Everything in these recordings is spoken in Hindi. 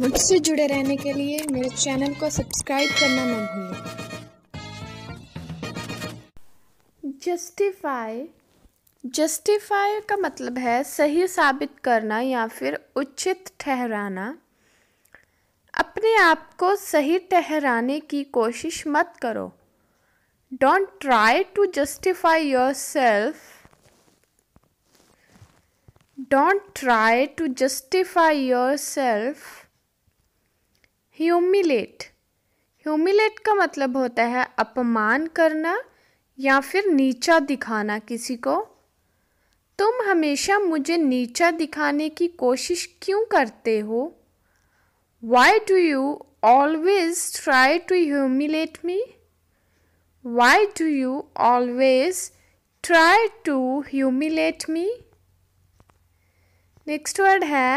मुझसे जुड़े रहने के लिए मेरे चैनल को सब्सक्राइब करना ना भूलें जस्टिफाई जस्टिफाई का मतलब है सही साबित करना या फिर उचित ठहराना अपने आप को सही ठहराने की कोशिश मत करो don't try to justify yourself don't try to justify yourself humiliate humiliate का मतलब होता है अपमान करना या फिर नीचा दिखाना किसी को तुम हमेशा मुझे नीचा दिखाने की कोशिश क्यों करते हो why do you always try to humiliate me why do you always try to humiliate me next word है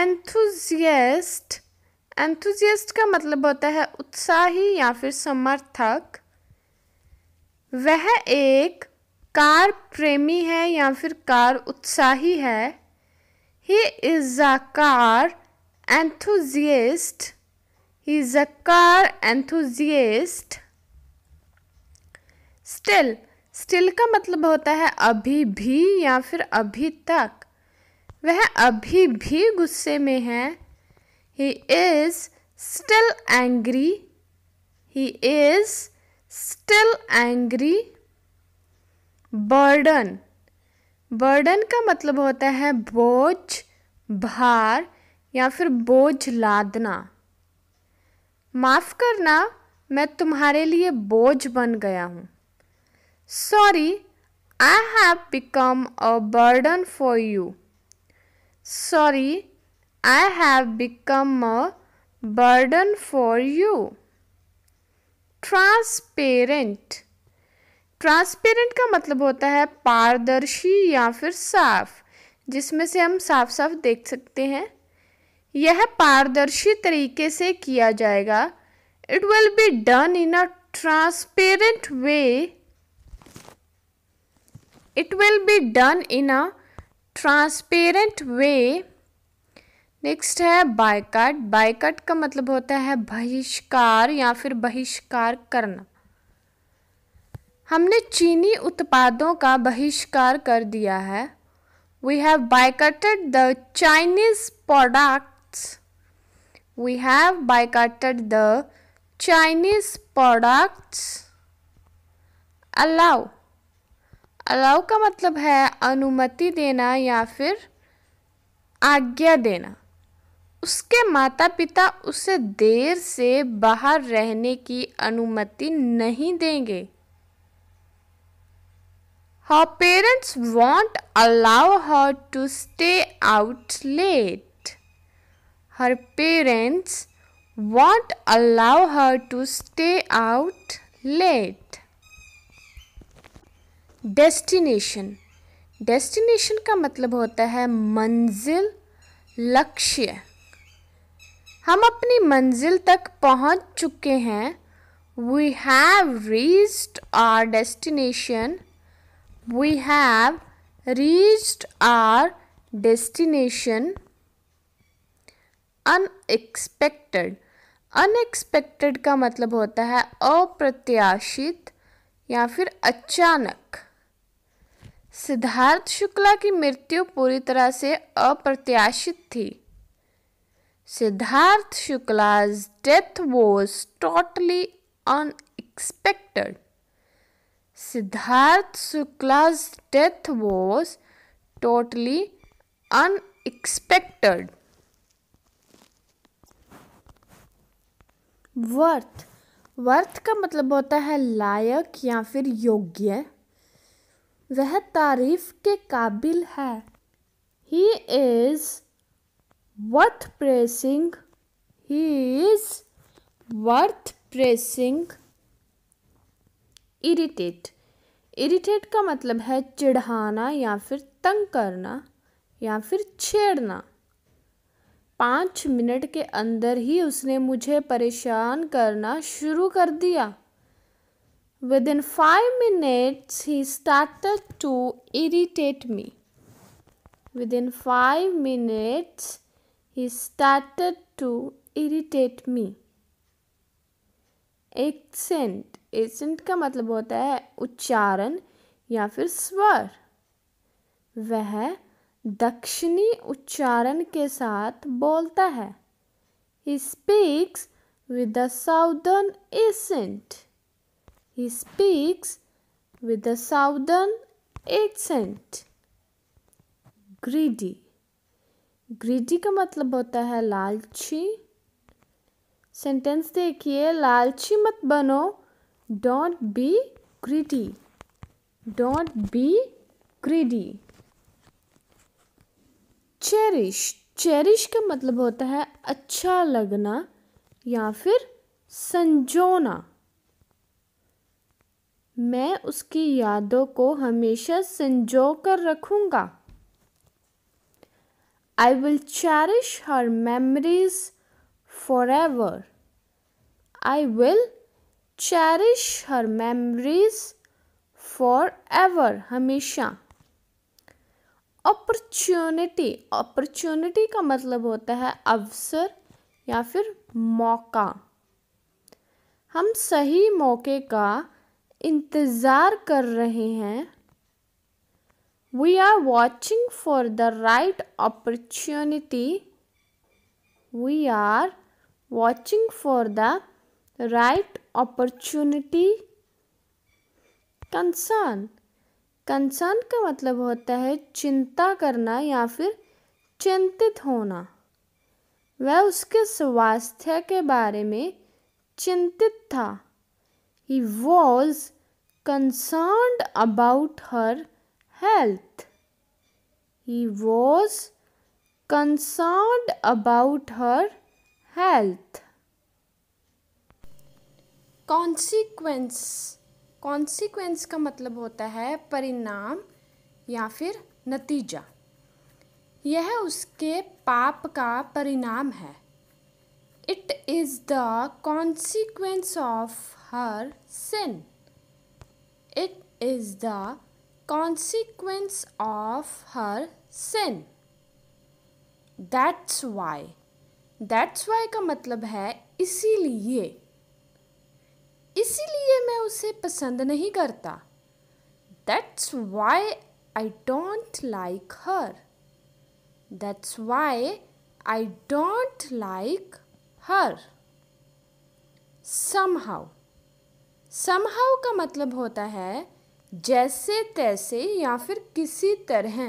एंथुजियस्ट एंथुजियस्ट का मतलब होता है उत्साही या फिर समर्थक वह एक कार प्रेमी है या फिर कार उत्साही है he is a car enthusiast he is a car enthusiast still still का मतलब होता है अभी भी या फिर अभी तक वह अभी भी गुस्से में है He is still angry. He is still angry. Burden burden का मतलब होता है बोझ भार या फिर बोझ लादना माफ़ करना मैं तुम्हारे लिए बोझ बन गया हूँ sorry I have become a burden for you sorry I have become a burden for you. Transparent transparent का मतलब होता है पारदर्शी या फिर साफ जिसमें से हम साफ साफ देख सकते हैं यह पारदर्शी तरीके से किया जाएगा it will be done in a transparent way it will be done in a transparent way next है बायकट बायकट का मतलब होता है बहिष्कार या फिर बहिष्कार करना हमने चीनी उत्पादों का बहिष्कार कर दिया है we have boycotted the Chinese products we have boycotted the Chinese products allow allow का मतलब है अनुमति देना या फिर आज्ञा देना उसके माता पिता उसे देर से बाहर रहने की अनुमति नहीं देंगे her parents won't allow her to stay out late her parents won't allow her to stay out late destination destination का मतलब होता है मंजिल लक्ष्य हम अपनी मंजिल तक पहुंच चुके हैं we have reached our destination we have reached our destination unexpected unexpected का मतलब होता है अप्रत्याशित या फिर अचानक सिद्धार्थ शुक्ला की मृत्यु पूरी तरह से अप्रत्याशित थी Siddharth Shukla's death was totally unexpected. Siddharth Shukla's death was totally unexpected. Worth worth का मतलब होता है लायक या फिर योग्य वह तारीफ के काबिल है he is worth pressing he is worth pressing irritate irritate का मतलब है चिढ़ाना या फिर तंग करना या फिर छेड़ना पाँच मिनट के अंदर ही उसने मुझे परेशान करना शुरू कर दिया within five minutes he started to irritate me within five minutes He started to irritate me. accent accent का मतलब होता है उच्चारण या फिर स्वर वह दक्षिणी उच्चारण के साथ बोलता है he speaks with a southern accent. He speaks with a southern accent. Greedy. Greedy का मतलब होता है लालची सेंटेंस देखिए लालची मत बनो don't be greedy don't be greedy cherish cherish का मतलब होता है अच्छा लगना या फिर संजोना मैं उसकी यादों को हमेशा संजो कर रखूँगा I will cherish her memories forever. I will cherish her memories forever. हमेशा Opportunity. Opportunity का मतलब होता है अवसर या फिर मौका हम सही मौके का इंतज़ार कर रहे हैं we are watching for the right opportunity we are watching for the right opportunity concern concern का मतलब होता है चिंता करना या फिर चिंतित होना वह उसके स्वास्थ्य के बारे में चिंतित था he was concern about her health. He was concerned about her health. Consequence consequence का मतलब होता है परिणाम या फिर नतीजा यह उसके पाप का परिणाम है it is the consequence of her sin it is the consequence of her sin. That's why. That's why का मतलब है इसीलिए इसीलिए मैं उसे पसंद नहीं करता That's why I don't like her. That's why I don't like her. Somehow. Somehow का मतलब होता है जैसे तैसे या फिर किसी तरह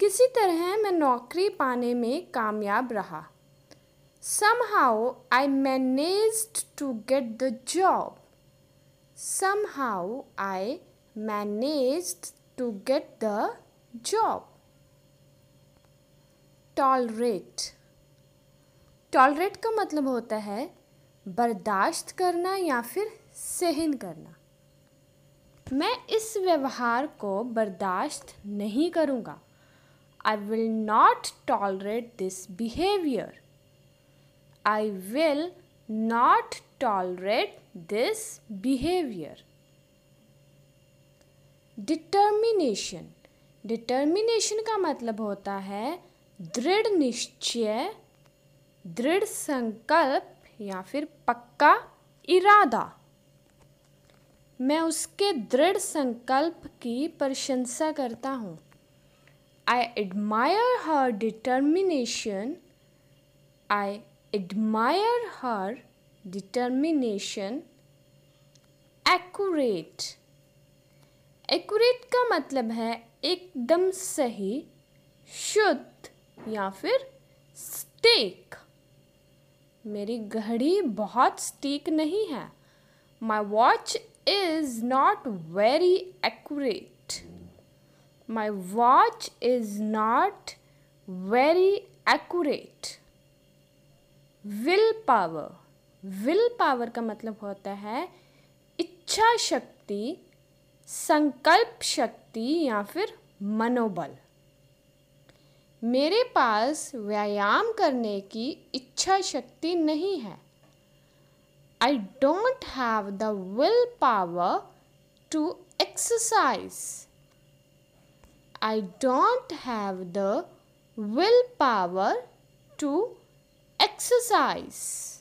किसी तरह मैं नौकरी पाने में कामयाब रहा somehow I manage to get the job somehow I manage to get the job tolerate tolerate का मतलब होता है बर्दाश्त करना या फिर सहन करना मैं इस व्यवहार को बर्दाश्त नहीं करूँगा I will not tolerate this behaviour I will not tolerate this behaviour determination determination का मतलब होता है दृढ़ निश्चय दृढ़ संकल्प या फिर पक्का इरादा मैं उसके दृढ़ संकल्प की प्रशंसा करता हूँ I admire her determination I admire her determination accurate accurate का मतलब है एकदम सही शुद्ध या फिर स्टेक मेरी घड़ी बहुत स्टीक नहीं है my watch is not very accurate. My watch is not very accurate. Will power will power का मतलब होता है इच्छा शक्ति संकल्प शक्ति या फिर मनोबल मेरे पास व्यायाम करने की इच्छा शक्ति नहीं है I don't have the willpower to exercise. I don't have the willpower to exercise.